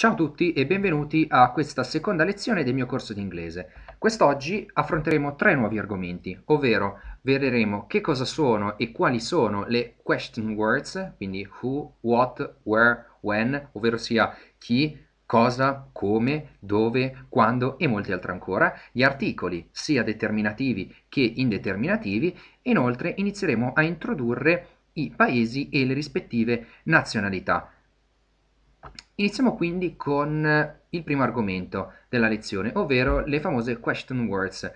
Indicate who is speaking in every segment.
Speaker 1: Ciao a tutti e benvenuti a questa seconda lezione del mio corso di inglese. Quest'oggi affronteremo tre nuovi argomenti, ovvero vedremo che cosa sono e quali sono le question words, quindi who, what, where, when, ovvero sia chi, cosa, come, dove, quando e molti altri ancora, gli articoli sia determinativi che indeterminativi, inoltre inizieremo a introdurre i paesi e le rispettive nazionalità. Iniziamo quindi con il primo argomento della lezione, ovvero le famose question words.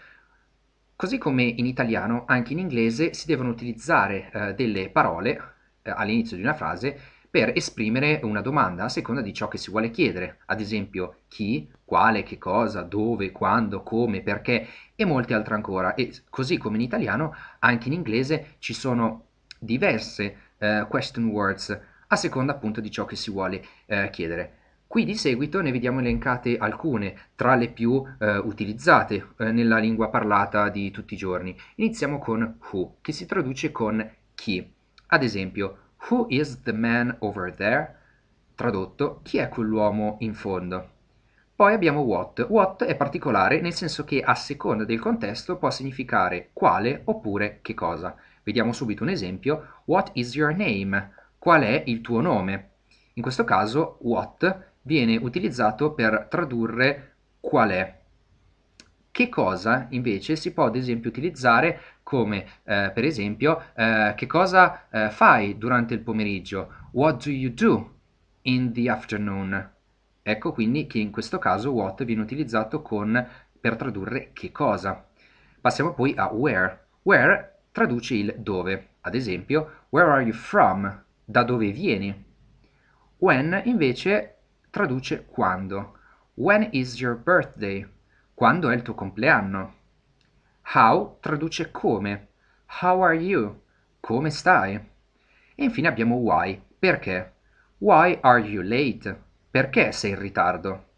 Speaker 1: Così come in italiano, anche in inglese si devono utilizzare eh, delle parole eh, all'inizio di una frase per esprimere una domanda a seconda di ciò che si vuole chiedere, ad esempio chi, quale, che cosa, dove, quando, come, perché e molte altre ancora. E così come in italiano, anche in inglese ci sono diverse eh, question words a seconda appunto di ciò che si vuole eh, chiedere. Qui di seguito ne vediamo elencate alcune tra le più eh, utilizzate eh, nella lingua parlata di tutti i giorni. Iniziamo con who, che si traduce con chi. Ad esempio, who is the man over there? Tradotto, chi è quell'uomo in fondo? Poi abbiamo what. What è particolare nel senso che a seconda del contesto può significare quale oppure che cosa. Vediamo subito un esempio. What is your name? qual è il tuo nome. In questo caso what viene utilizzato per tradurre qual è. Che cosa invece si può ad esempio utilizzare come eh, per esempio eh, che cosa eh, fai durante il pomeriggio? What do you do in the afternoon? Ecco quindi che in questo caso what viene utilizzato con, per tradurre che cosa. Passiamo poi a where. Where traduce il dove. Ad esempio, where are you from? da dove vieni. When invece traduce quando. When is your birthday? Quando è il tuo compleanno? How traduce come. How are you? Come stai? E infine abbiamo why, perché. Why are you late? Perché sei in ritardo?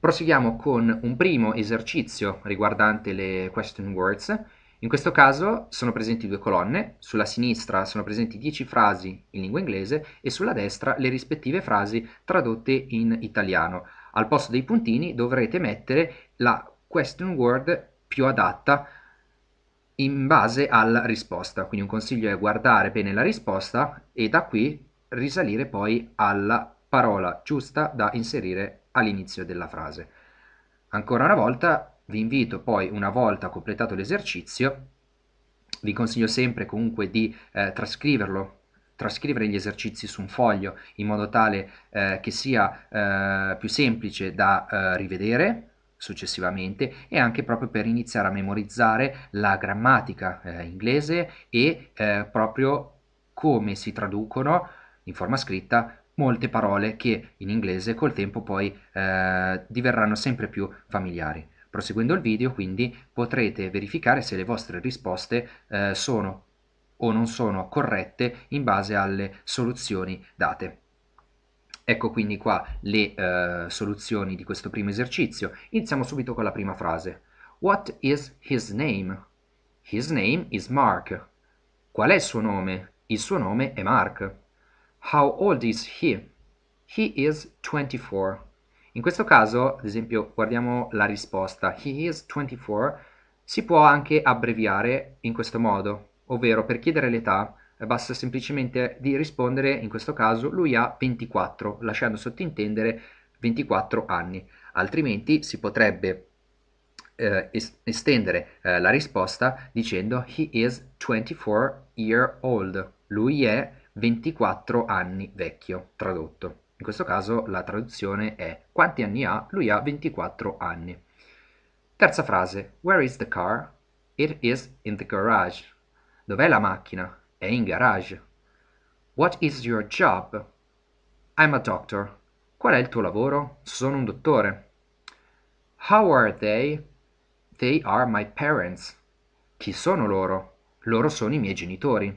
Speaker 1: Proseguiamo con un primo esercizio riguardante le question words in questo caso sono presenti due colonne, sulla sinistra sono presenti 10 frasi in lingua inglese e sulla destra le rispettive frasi tradotte in italiano. Al posto dei puntini dovrete mettere la question word più adatta in base alla risposta. Quindi un consiglio è guardare bene la risposta e da qui risalire poi alla parola giusta da inserire all'inizio della frase. Ancora una volta vi invito poi una volta completato l'esercizio, vi consiglio sempre comunque di eh, trascriverlo trascrivere gli esercizi su un foglio in modo tale eh, che sia eh, più semplice da eh, rivedere successivamente e anche proprio per iniziare a memorizzare la grammatica eh, inglese e eh, proprio come si traducono in forma scritta molte parole che in inglese col tempo poi eh, diverranno sempre più familiari. Proseguendo il video quindi potrete verificare se le vostre risposte eh, sono o non sono corrette in base alle soluzioni date. Ecco quindi qua le eh, soluzioni di questo primo esercizio. Iniziamo subito con la prima frase. What is his name? His name is Mark. Qual è il suo nome? Il suo nome è Mark. How old is he? He is 24. In questo caso, ad esempio, guardiamo la risposta He is 24, si può anche abbreviare in questo modo, ovvero per chiedere l'età eh, basta semplicemente di rispondere, in questo caso lui ha 24, lasciando sottintendere 24 anni, altrimenti si potrebbe eh, estendere eh, la risposta dicendo He is 24 year old, lui è 24 anni vecchio, tradotto. In questo caso la traduzione è quanti anni ha? Lui ha 24 anni. Terza frase, where is the car? It is in the garage. Dov'è la macchina? È in garage. What is your job? I'm a doctor. Qual è il tuo lavoro? Sono un dottore. How are they? They are my parents. Chi sono loro? Loro sono i miei genitori.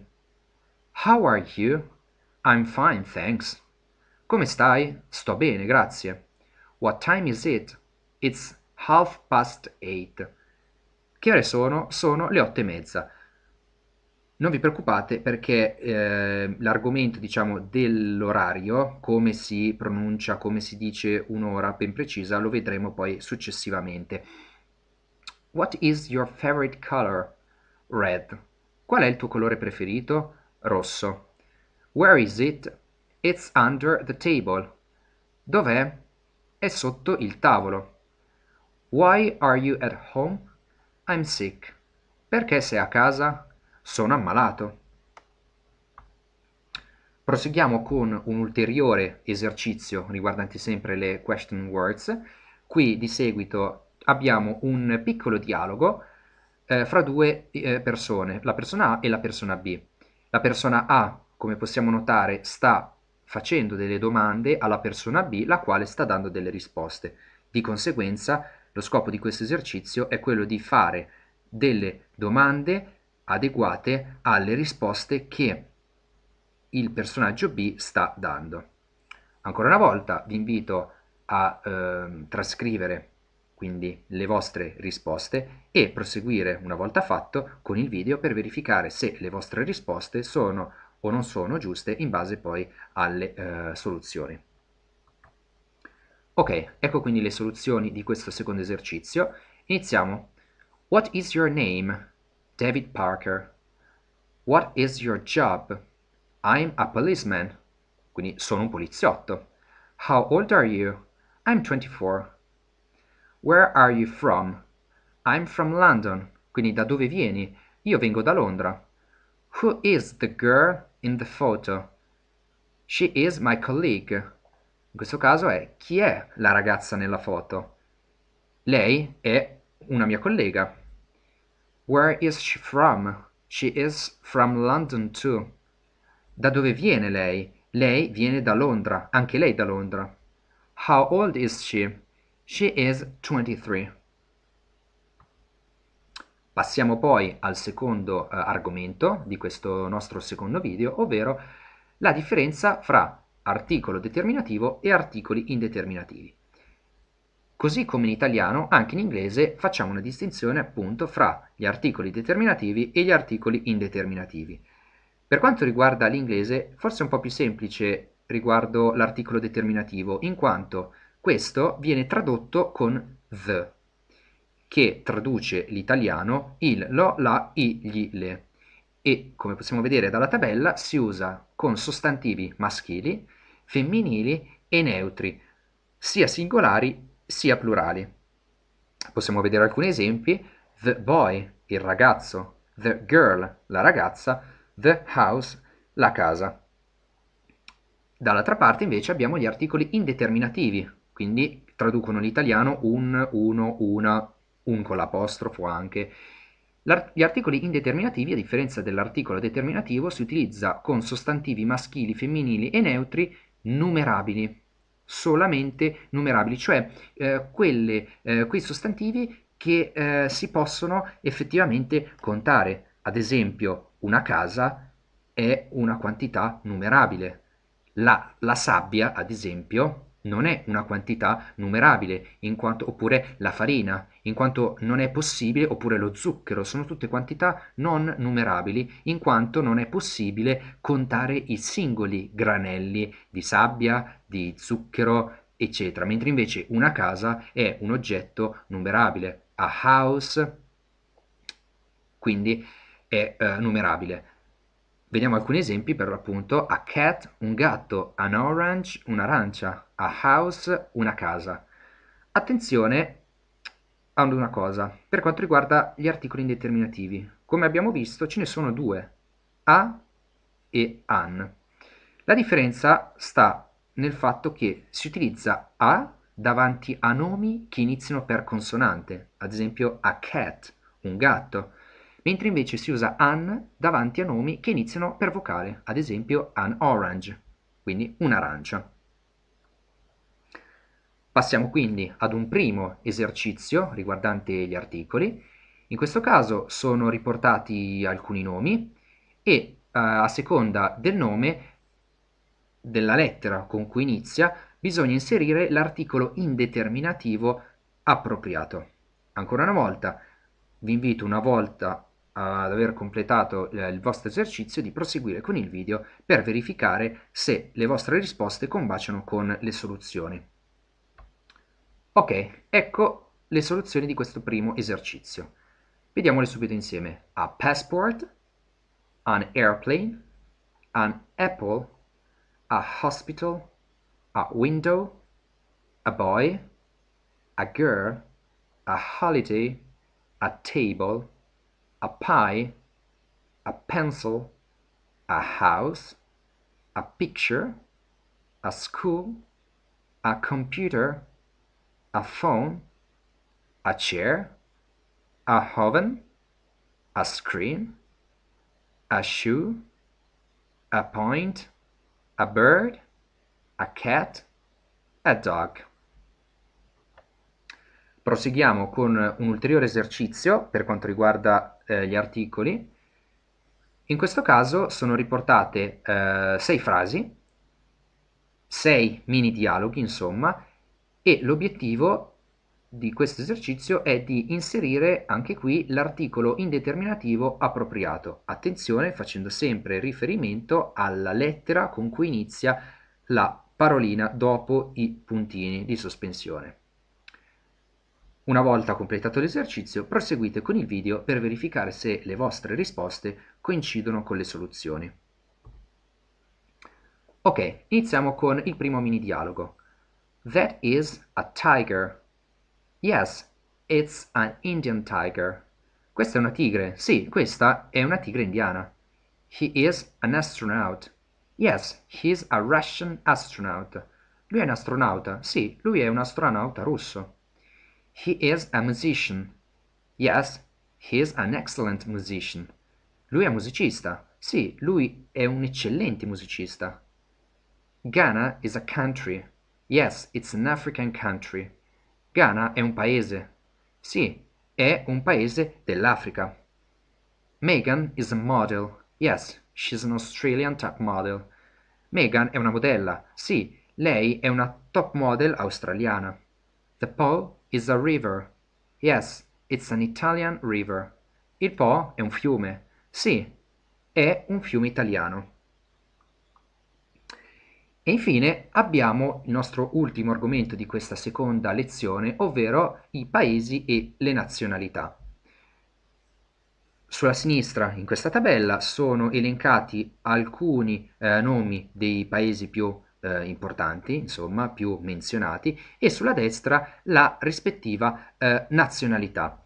Speaker 1: How are you? I'm fine, thanks. Come stai? Sto bene, grazie. What time is it? It's half past eight. Che ore sono? Sono le otto e mezza. Non vi preoccupate perché eh, l'argomento diciamo, dell'orario, come si pronuncia, come si dice un'ora ben precisa, lo vedremo poi successivamente. What is your favorite color? Red. Qual è il tuo colore preferito? Rosso. Where is it? It's under the table. Dov'è? È sotto il tavolo. Why are you at home? I'm sick. Perché sei a casa? Sono ammalato. Proseguiamo con un ulteriore esercizio riguardante sempre le question words. Qui di seguito abbiamo un piccolo dialogo eh, fra due eh, persone, la persona A e la persona B. La persona A, come possiamo notare, sta facendo delle domande alla persona B la quale sta dando delle risposte. Di conseguenza lo scopo di questo esercizio è quello di fare delle domande adeguate alle risposte che il personaggio B sta dando. Ancora una volta vi invito a eh, trascrivere quindi le vostre risposte e proseguire una volta fatto con il video per verificare se le vostre risposte sono o non sono giuste in base poi alle eh, soluzioni. Ok, ecco quindi le soluzioni di questo secondo esercizio. Iniziamo. What is your name? David Parker. What is your job? I'm a policeman. Quindi sono un poliziotto. How old are you? I'm 24. Where are you from? I'm from London. Quindi da dove vieni? Io vengo da Londra. Who is the girl? in the photo. She is my colleague. In questo caso è chi è la ragazza nella foto? Lei è una mia collega. Where is she from? She is from London too. Da dove viene lei? Lei viene da Londra, anche lei da Londra. How old is she? She is 23. Passiamo poi al secondo eh, argomento di questo nostro secondo video, ovvero la differenza fra articolo determinativo e articoli indeterminativi. Così come in italiano, anche in inglese facciamo una distinzione appunto fra gli articoli determinativi e gli articoli indeterminativi. Per quanto riguarda l'inglese, forse è un po' più semplice riguardo l'articolo determinativo, in quanto questo viene tradotto con the, che traduce l'italiano il, lo, la, i, gli, le e come possiamo vedere dalla tabella si usa con sostantivi maschili, femminili e neutri, sia singolari sia plurali. Possiamo vedere alcuni esempi, the boy, il ragazzo, the girl, la ragazza, the house, la casa. Dall'altra parte invece abbiamo gli articoli indeterminativi, quindi traducono l'italiano italiano un, uno, una, un con l'apostrofo anche. L'art- gli articoli indeterminativi, a differenza dell'articolo determinativo, si utilizza con sostantivi maschili, femminili e neutri numerabili, solamente numerabili, cioè eh, quelle, eh, quei sostantivi che eh, si possono effettivamente contare. Ad esempio, una casa è una quantità numerabile. La, la sabbia, ad esempio, non è una quantità numerabile, in quanto, oppure la farina, in quanto non è possibile, oppure lo zucchero, sono tutte quantità non numerabili, in quanto non è possibile contare i singoli granelli di sabbia, di zucchero, eccetera, mentre invece una casa è un oggetto numerabile, a house, quindi è eh, numerabile. Vediamo alcuni esempi per l'appunto. A cat, un gatto. An orange, un'arancia. A house, una casa. Attenzione ad una cosa, per quanto riguarda gli articoli indeterminativi. Come abbiamo visto ce ne sono due, a e an. La differenza sta nel fatto che si utilizza a davanti a nomi che iniziano per consonante, ad esempio a cat, un gatto, mentre invece si usa an davanti a nomi che iniziano per vocale, ad esempio an orange, quindi un'arancia. Passiamo quindi ad un primo esercizio riguardante gli articoli. In questo caso sono riportati alcuni nomi e uh, a seconda del nome della lettera con cui inizia bisogna inserire l'articolo indeterminativo appropriato. Ancora una volta vi invito una volta ad aver completato eh, il vostro esercizio di proseguire con il video per verificare se le vostre risposte combaciano con le soluzioni. Ok, ecco le soluzioni di questo primo esercizio. Vediamole subito insieme. A passport, an airplane, an apple, a hospital, a window, a boy, a girl, a holiday, a table, a pie, a pencil, a house, a picture, a school, a computer, a phone, a chair, a oven, a screen, a shoe, a point, a bird, a cat, a dog. Proseguiamo con un ulteriore esercizio per quanto riguarda eh, gli articoli. In questo caso sono riportate eh, sei frasi, sei mini dialoghi insomma, e l'obiettivo di questo esercizio è di inserire anche qui l'articolo indeterminativo appropriato. Attenzione facendo sempre riferimento alla lettera con cui inizia la parolina dopo i puntini di sospensione. Una volta completato l'esercizio, proseguite con il video per verificare se le vostre risposte coincidono con le soluzioni. Ok, iniziamo con il primo mini dialogo. That is a tiger. Yes, it's an Indian tiger. Questa è una tigre. Sì, questa è una tigre indiana. He is an astronaut. Yes, he's a Russian astronaut. Lui è un astronauta. Sì, lui è un astronauta russo. He is a musician. Yes, he is an excellent musician. Lui è un musicista. Sì, lui è un eccellente musicista. Ghana is a country. Yes, it's an African country. Ghana è un paese. Sì, è un paese dell'Africa. Megan is a model. Yes, she's an Australian top model. Megan è una modella. Sì, lei è una top model australiana. The poll is a river. Yes, it's an Italian river. Il Po è un fiume. Sì, è un fiume italiano. E infine abbiamo il nostro ultimo argomento di questa seconda lezione, ovvero i paesi e le nazionalità. Sulla sinistra in questa tabella sono elencati alcuni eh, nomi dei paesi più eh, importanti, insomma, più menzionati, e sulla destra la rispettiva eh, nazionalità.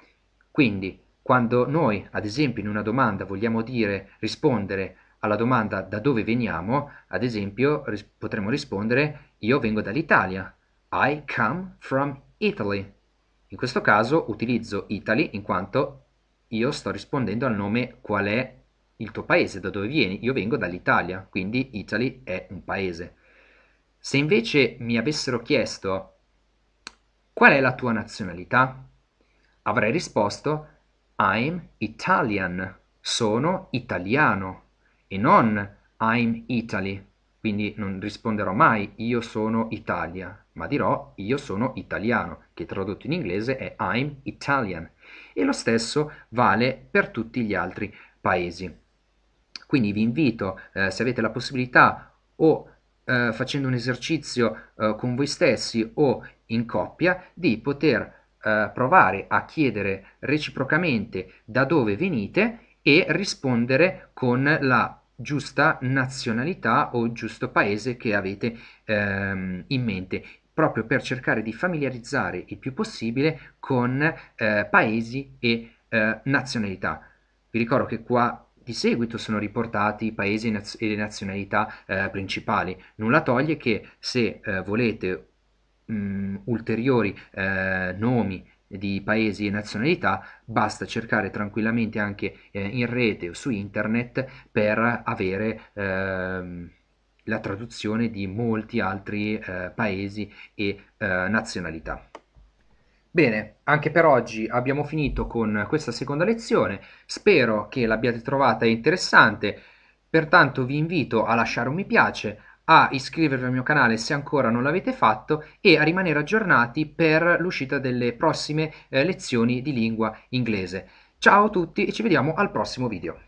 Speaker 1: Quindi, quando noi, ad esempio, in una domanda vogliamo dire, rispondere alla domanda da dove veniamo, ad esempio, ris- potremmo rispondere io vengo dall'Italia, I come from Italy. In questo caso utilizzo Italy in quanto io sto rispondendo al nome qual è il tuo paese, da dove vieni? Io vengo dall'Italia, quindi Italy è un paese. Se invece mi avessero chiesto qual è la tua nazionalità, avrei risposto I'm Italian, sono italiano e non I'm Italy. Quindi non risponderò mai io sono Italia, ma dirò io sono italiano, che tradotto in inglese è I'm Italian. E lo stesso vale per tutti gli altri paesi. Quindi vi invito, eh, se avete la possibilità, o eh, facendo un esercizio eh, con voi stessi o in coppia di poter eh, provare a chiedere reciprocamente da dove venite e rispondere con la giusta nazionalità o giusto paese che avete ehm, in mente proprio per cercare di familiarizzare il più possibile con eh, paesi e eh, nazionalità. Vi ricordo che qua di seguito sono riportati i paesi e le nazionalità eh, principali. Nulla toglie che se eh, volete mh, mm, ulteriori eh, nomi di paesi e nazionalità basta cercare tranquillamente anche eh, in rete o su internet per avere ehm, la traduzione di molti altri eh, paesi e eh, nazionalità. Bene, anche per oggi abbiamo finito con questa seconda lezione, spero che l'abbiate trovata interessante, pertanto vi invito a lasciare un mi piace, a iscrivervi al mio canale se ancora non l'avete fatto e a rimanere aggiornati per l'uscita delle prossime eh, lezioni di lingua inglese. Ciao a tutti e ci vediamo al prossimo video.